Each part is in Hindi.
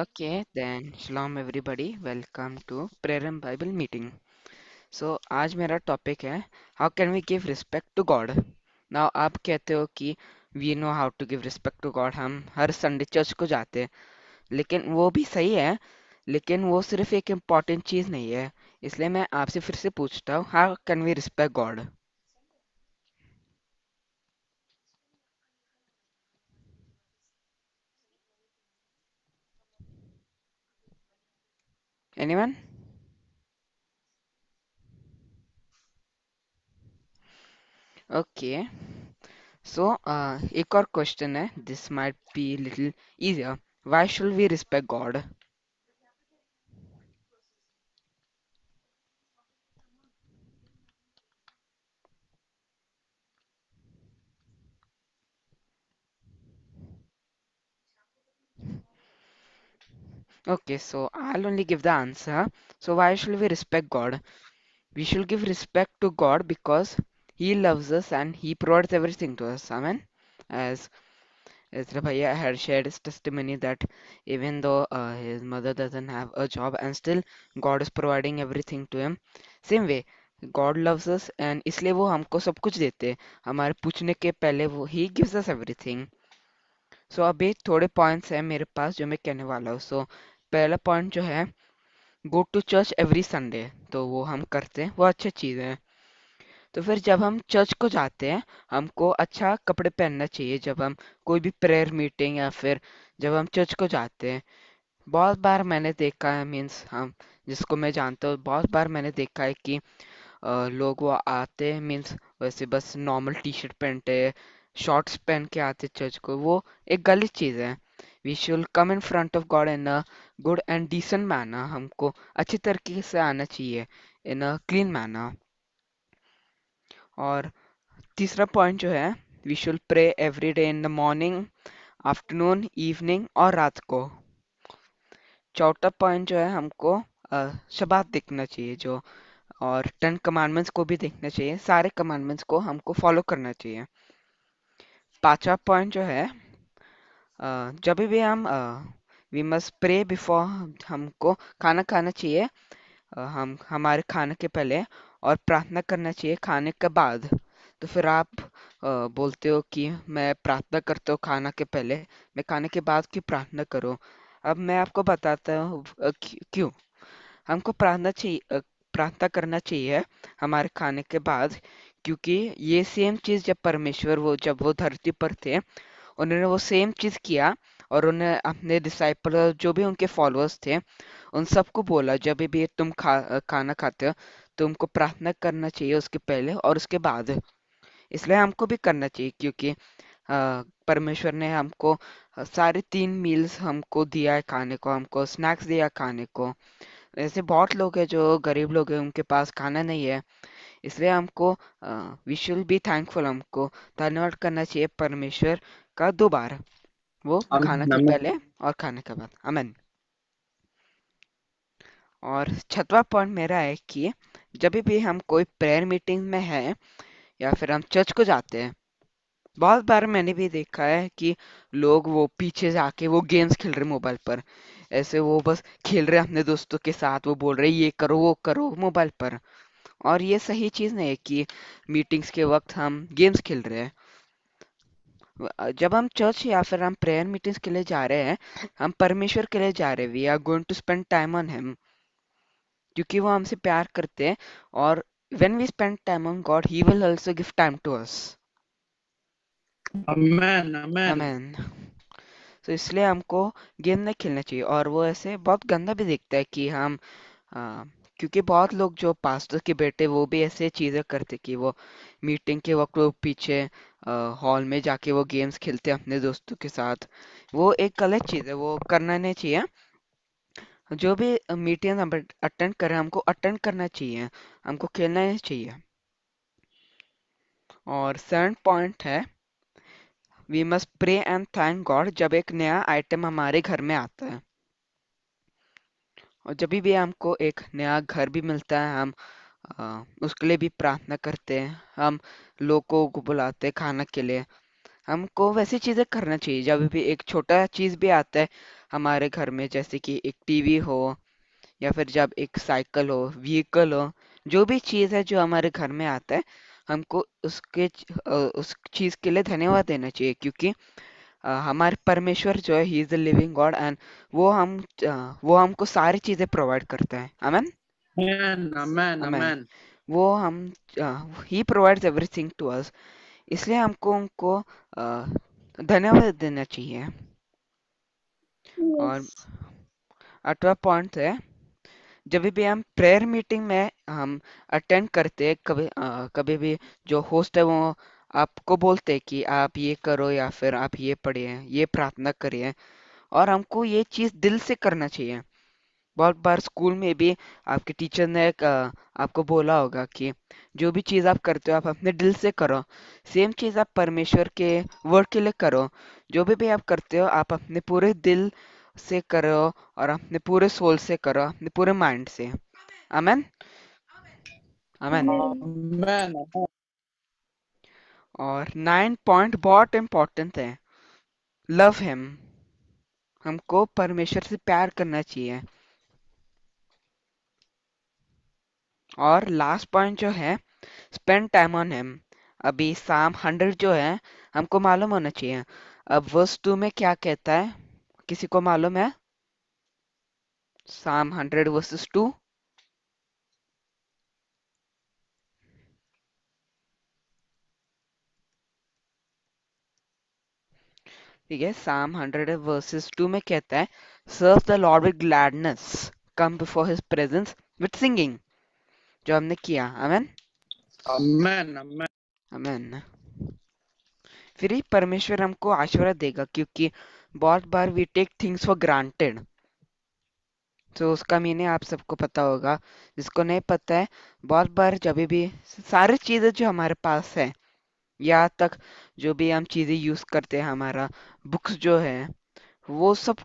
Okay, then shalom everybody. Welcome to Prayer and Bible meeting. So आज मेरा टॉपिक है how can we give respect to God now आप कहते हो कि we know how to give respect to God हम हर संडे चर्च को जाते हैं लेकिन वो भी सही है लेकिन वो सिर्फ एक इम्पॉर्टेंट चीज़ नहीं है इसलिए मैं आपसे फिर से पूछता हूँ how can we respect God Anyone? Okay. So, uh, एक question Eh, This might be a little easier. Why should we respect God? Okay, so I'll only give the answer. So, why should we respect God? We should give respect to God because He loves us and He provides everything to us. Amen. As Ezra Bhaiya had shared his testimony that even though uh, his mother doesn't have a job and still God is providing everything to him. Same way, God loves us and इसलिए वो हमको सब कुछ देते हैं हमारे पूछने के पहले वो he gives us everything so अभी थोड़े पॉइंट्स हैं मेरे पास जो मैं कहने वाला हूँ सो पहला पॉइंट जो है go to church every Sunday तो वो हम करते हैं वो अच्छी चीज़ है तो फिर जब हम चर्च को जाते हैं हमको अच्छा कपड़े पहनना चाहिए जब हम कोई भी प्रेयर मीटिंग या फिर जब हम चर्च को जाते हैं बहुत बार मैंने देखा है मीन्स हम जिसको मैं जानता हूँ बहुत बार मैंने देखा है कि लोग वो आते हैं मीन्स वैसे बस नॉर्मल टी शर्ट पहनते शॉर्ट्स पहन के आते चर्च को वो एक गलत चीज़ है we should come in front of God in a good and decent manner हमको अच्छे तरीके से आना चाहिए इन अ क्लीन मैनर और तीसरा पॉइंट जो है we should pray every day in the morning afternoon evening और रात को चौथा पॉइंट जो है हमको शबात देखना चाहिए जो और टेन कमांडमेंट्स को भी देखना चाहिए सारे कमांडमेंट्स को हमको फॉलो करना चाहिए पांचवा पॉइंट जो है जब भी हम वी मस्ट प्रे बिफोर हमको खाना खाना चाहिए हम हमारे खाने के पहले और प्रार्थना करना चाहिए खाने के बाद तो फिर आप बोलते हो कि मैं प्रार्थना करता हूँ खाना के पहले मैं खाने के बाद की प्रार्थना करूँ अब मैं आपको बताता हूँ क्यों हमको प्रार्थना चाहिए प्रार्थना करना चाहिए हमारे खाने के बाद क्योंकि ये सेम चीज़ जब परमेश्वर वो जब वो धरती पर थे उन्होंने वो सेम चीज़ किया और उन्हें अपने डिसाइपल जो भी उनके फॉलोअर्स थे उन सबको बोला जब भी तुम खा खाना खाते हो तुमको प्रार्थना करना चाहिए उसके पहले और उसके बाद इसलिए हमको भी करना चाहिए क्योंकि परमेश्वर ने हमको सारे तीन मील्स हमको दिया है खाने को हमको स्नैक्स दिया खाने को ऐसे बहुत लोग हैं जो गरीब लोग हैं उनके पास खाना नहीं है इसलिए हमको वी शुड बी थैंकफुल हमको धन्यवाद करना चाहिए परमेश्वर का दो बार वो खाना के पहले और खाने के बाद अमन और छठवा पॉइंट मेरा है कि जब भी हम कोई प्रेयर मीटिंग में है या फिर हम चर्च को जाते हैं बहुत बार मैंने भी देखा है कि लोग वो पीछे जाके वो गेम्स खेल रहे मोबाइल पर ऐसे वो बस खेल रहे अपने दोस्तों के साथ वो बोल रहे ये करो वो करो मोबाइल पर और ये सही चीज़ नहीं है कि मीटिंग्स के वक्त हम गेम्स खेल रहे हैं जब हम चर्च या फिर हम प्रेयर मीटिंग्स के लिए जा रहे हैं हम परमेश्वर के लिए जा रहे हैं we are going to spend time on him क्योंकि वो हमसे प्यार करते हैं और when we spend time on God he will also give time to us amen amen Amen. तो इसलिए हमको गेम नहीं खेलना चाहिए और वो ऐसे बहुत गंदा भी दिखता है कि हम क्योंकि बहुत लोग जो पास्टर के बेटे वो भी ऐसे चीज़ें करते कि वो मीटिंग के वक्त वो पीछे हॉल में जाके वो गेम्स खेलते अपने दोस्तों के साथ वो एक गलत चीज़ है वो करना नहीं चाहिए जो भी मीटिंग हम अटेंड कर रहे हैं हमको अटेंड करना चाहिए हमको खेलना नहीं चाहिए और सेवन पॉइंट है we must pray and thank God जब एक नया आइटम हमारे घर में आता है और जब भी हमको एक नया घर भी मिलता है हम उसके लिए भी प्रार्थना करते हैं हम लोगों को बुलाते हैं खाना के लिए हमको वैसी चीज़ें करना चाहिए जब भी एक छोटा चीज़ भी आता है हमारे घर में जैसे कि एक टीवी हो या फिर जब एक साइकिल हो व्हीकल हो जो भी चीज़ है जो हमारे घर में आता है हमको उसके उस चीज़ के लिए धन्यवाद देना चाहिए क्योंकि हमारे परमेश्वर जो है he is the living God and वो हम वो हमको सारी चीजें प्रोवाइड करते हैं अमेन अमेन अमेन वो हम he provides everything to us इसलिए हमको उनको धन्यवाद देना चाहिए और अठवा पॉइंट है जब भी हम प्रेयर मीटिंग में हम अटेंड करते हैं कभी आ, कभी भी जो होस्ट है वो आपको बोलते हैं कि आप ये करो या फिर आप ये पढ़िए ये प्रार्थना करिए और हमको ये चीज़ दिल से करना चाहिए बहुत बार स्कूल में भी आपके टीचर ने आपको बोला होगा कि जो भी चीज़ आप करते हो आप अपने दिल से करो सेम चीज़ आप परमेश्वर के वर्ड के लिए करो जो भी भी आप करते हो आप अपने पूरे दिल से करो और अपने पूरे सोल से करो अपने पूरे माइंड से अमेन अमेन और नाइन पॉइंट बहुत इम्पोर्टेंट है लव हिम हमको परमेश्वर से प्यार करना चाहिए और लास्ट पॉइंट जो है स्पेंड टाइम ऑन हिम अभी साम हंड्रेड जो है हमको मालूम होना चाहिए अब वर्स टू में क्या कहता है किसी को मालूम है साम हंड्रेड वर्सेस टू ठीक है साम हंड्रेड वर्सेस टू में कहता है serve the Lord with gladness come before his presence with singing जो हमने किया अमेन अमेन अमेन अमेन फिर ही परमेश्वर हमको आशीर्वाद देगा क्योंकि बहुत बार we take things for granted तो उसका मीने आप सबको पता होगा जिसको नहीं पता है बहुत बार जब भी सारी चीज़ें जो हमारे पास है या तक जो भी हम चीज़ें यूज़ करते हैं हमारा बुक्स जो है वो सब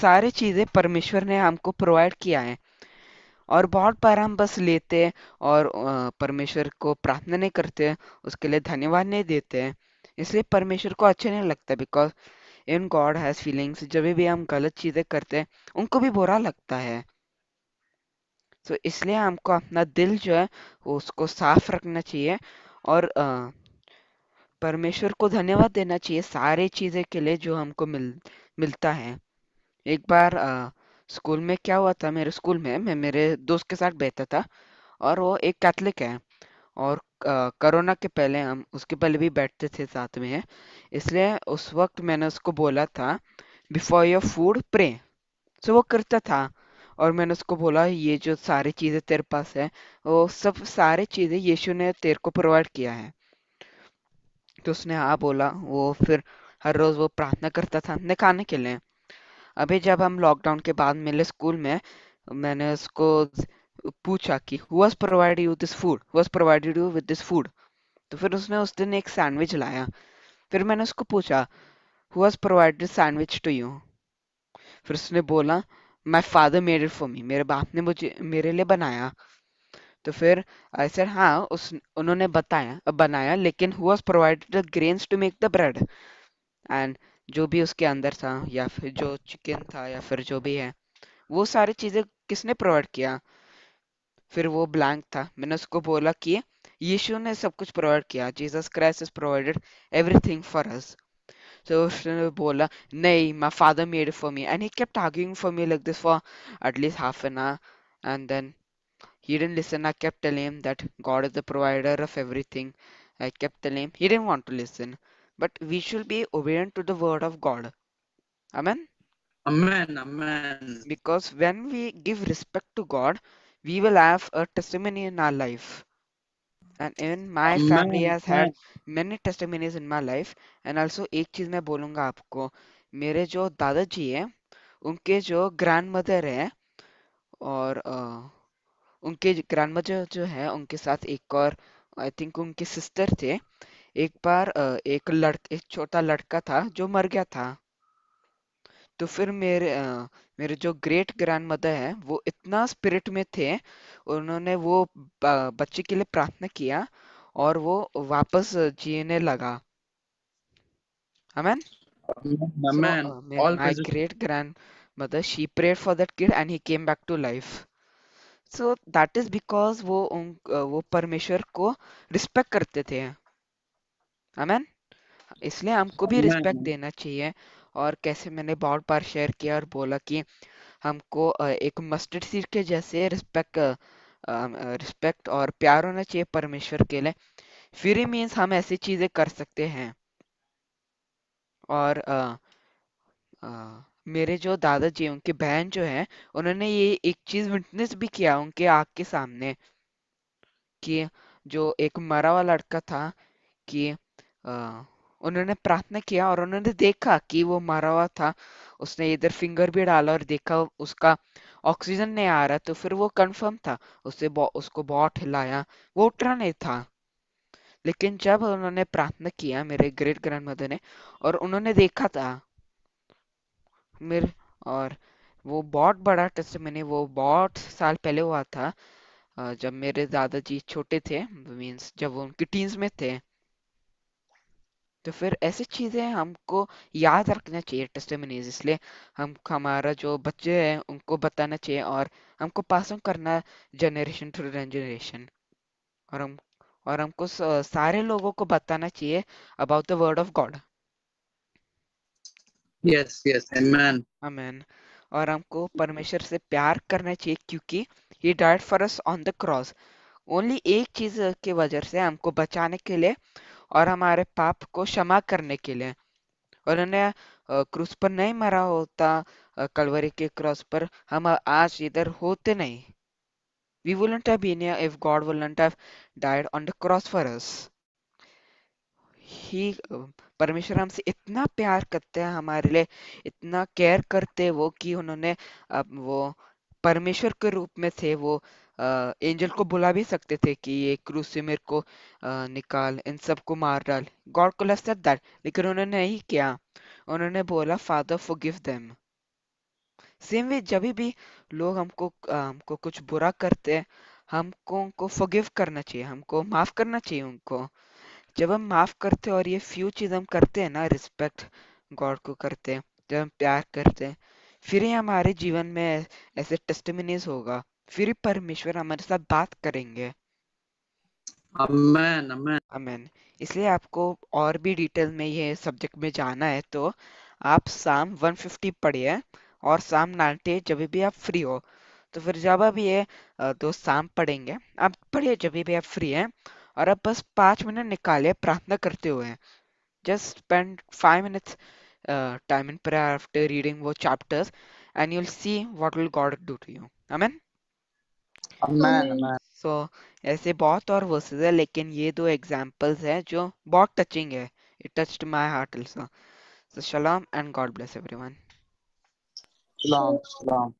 सारे चीज़ें परमेश्वर ने हमको प्रोवाइड किया है और बहुत बार हम बस लेते हैं और परमेश्वर को प्रार्थना नहीं करते उसके लिए धन्यवाद नहीं देते हैं इसलिए परमेश्वर को अच्छा नहीं लगता because in God has feelings जब भी हम गलत चीज़ें करते हैं उनको भी बुरा लगता है तो इसलिए हमको अपना दिल जो है उसको साफ रखना चाहिए और आ, परमेश्वर को धन्यवाद देना चाहिए सारे चीज़ें के लिए जो हमको मिल मिलता है एक बार आ, स्कूल में क्या हुआ था मेरे स्कूल में मैं मेरे दोस्त के साथ बैठा था और वो एक कैथलिक है और कोरोना के पहले हम उसके पहले भी बैठते थे साथ में इसलिए उस वक्त मैंने उसको बोला था before your food pray so वो करता था और मैंने उसको बोला ये जो सारी चीज़ें तेरे पास है वो सब सारे चीज़ें यीशु ने तेरे को प्रोवाइड किया है तो उसने हाँ बोला वो फिर हर रोज़ वो प्रार्थना करता था निकालने के लिए अभी जब हम लॉकडाउन के बाद मिले स्कूल में मैंने उसको पूछा कि who's provide you this food who's provided you with this food तो फिर उसने उस दिन एक सैंडविच लाया फिर मैंने उसको पूछा who's provided sandwich to you फिर उसने बोला my father made it for me मेरे बाप ने मुझे मेरे लिए बनाया तो फिर आई सर हाँ उस उन्होंने बताया बनाया लेकिन who was provided grains to make the bread and जो भी उसके अंदर था या फिर जो चिकन था या फिर जो भी है वो सारी चीज़ें किसने प्रोवाइड किया फिर वो ब्लैंक था मैंने उसको बोला कि यीशु ने सब कुछ प्रोवाइड किया Jesus Christ is provided everything for us so उसने बोला नहीं father father made for me and he kept arguing for me like this for at least half an hour and then He didn't listen. I kept telling him that God is the provider of everything. I kept telling him. He didn't want to listen. But we should be obedient to the word of God. Amen. Amen. Amen. Because when we give respect to God, we will have a testimony in our life. And even my Amen. family has had many testimonies in my life. And also एक चीज मैं बोलूंगा आपको मेरे जो दादाजी हैं उनके जो ग्रैंड है और uh, उनके ग्रैंड मदर जो है उनके साथ एक और आई थिंक उनके सिस्टर थे एक बार एक लड़ एक छोटा लड़का था जो मर गया था तो फिर मेरे मेरे जो ग्रेट ग्रैंड मदर है वो इतना स्पिरिट में थे उन्होंने वो बच्चे के लिए प्रार्थना किया और वो वापस जीने लगा Amen. Amen. So, uh, my, my great grandmother, she prayed for that kid and he so that is because वो वो परमेश्वर को रिस्पेक्ट करते थे अमेन इसलिए हमको भी रिस्पेक्ट देना चाहिए और कैसे मैंने बहुत बार शेयर किया और बोला कि हमको एक मस्टर्ड सीड के जैसे रिस्पेक्ट रिस्पेक्ट और प्यार होना चाहिए परमेश्वर के लिए फिर ही मीन्स हम ऐसी चीज़ें कर सकते हैं और आ, आ, मेरे जो दादाजी उनकी बहन जो है उन्होंने ये एक चीज विटनेस भी किया उनके आँख के सामने कि जो एक मरा हुआ लड़का था कि अ, उन्होंने प्रार्थना किया और उन्होंने देखा कि वो मरा हुआ था उसने इधर फिंगर भी डाला और देखा उसका ऑक्सीजन नहीं आ रहा तो फिर वो कंफर्म था उसे बौ, उसको बहुत हिलाया वो उठरा नहीं था लेकिन जब उन्होंने प्रार्थना किया मेरे ग्रेट ग्रैंड मदर ने और उन्होंने देखा था मिर और वो बहुत बड़ा टेस्ट मैंने वो बहुत साल पहले हुआ था जब मेरे दादाजी छोटे थे मीन्स जब वो उनकी टीन्स में थे तो फिर ऐसी चीज़ें हमको याद रखना चाहिए टेस्ट मनीज इसलिए हम हमारा जो बच्चे हैं उनको बताना चाहिए और हमको पास ऑन करना जनरेशन टू जनरेशन और हम और हमको सारे लोगों को बताना चाहिए about the word of God yes yes amen amen और हमको परमेश्वर से प्यार करना चाहिए क्योंकि he died for us on the cross only एक चीज के वजह से हमको बचाने के लिए और हमारे पाप को क्षमा करने के लिए उन्होंने क्रूस पर नहीं मरा होता कलवरी के क्रॉस पर हम आज इधर होते नहीं we wouldn't have been here if God wouldn't have died on the cross for us. ही परमेश्वर हमसे इतना प्यार करते हैं हमारे लिए इतना केयर करते वो कि उन्होंने वो परमेश्वर के रूप में थे वो आ, एंजल को बुला भी सकते थे कि ये क्रूसिमिर को आ, निकाल इन सब को मार डाल गॉड को लस्त डाल लेकिन उन्होंने नहीं किया उन्होंने बोला father forgive them same way जब भी लोग हमको हमको कुछ बुरा करते हैं हमको उनको फॉरगिव करना चाहिए हमको माफ करना चाहिए उनको जब हम माफ करते हैं और ये फ्यू चीज हम करते हैं ना रिस्पेक्ट गॉड को करते हैं जब हम प्यार करते हैं फिर ही हमारे जीवन में ऐसे टेस्टमिनीज होगा फिर ही परमेश्वर हमारे साथ बात करेंगे अमेन अमेन अमेन इसलिए आपको और भी डिटेल में ये सब्जेक्ट में जाना है तो आप शाम 150 पढ़िए और शाम नाटे जब भी आप फ्री हो तो फिर जब आप ये दो शाम पढ़ेंगे आप पढ़िए जब भी आप फ्री हैं और अब बस पाँच मिनट निकाले प्रार्थना करते हुए just spend five minutes time in prayer after reading वो chapters and you will see what will God do to you amen amen so ऐसे बहुत और वर्सेस है लेकिन ये दो एग्जांपल्स है जो बहुत टचिंग है it touched my heart also so shalom and God bless everyone shalom शलोम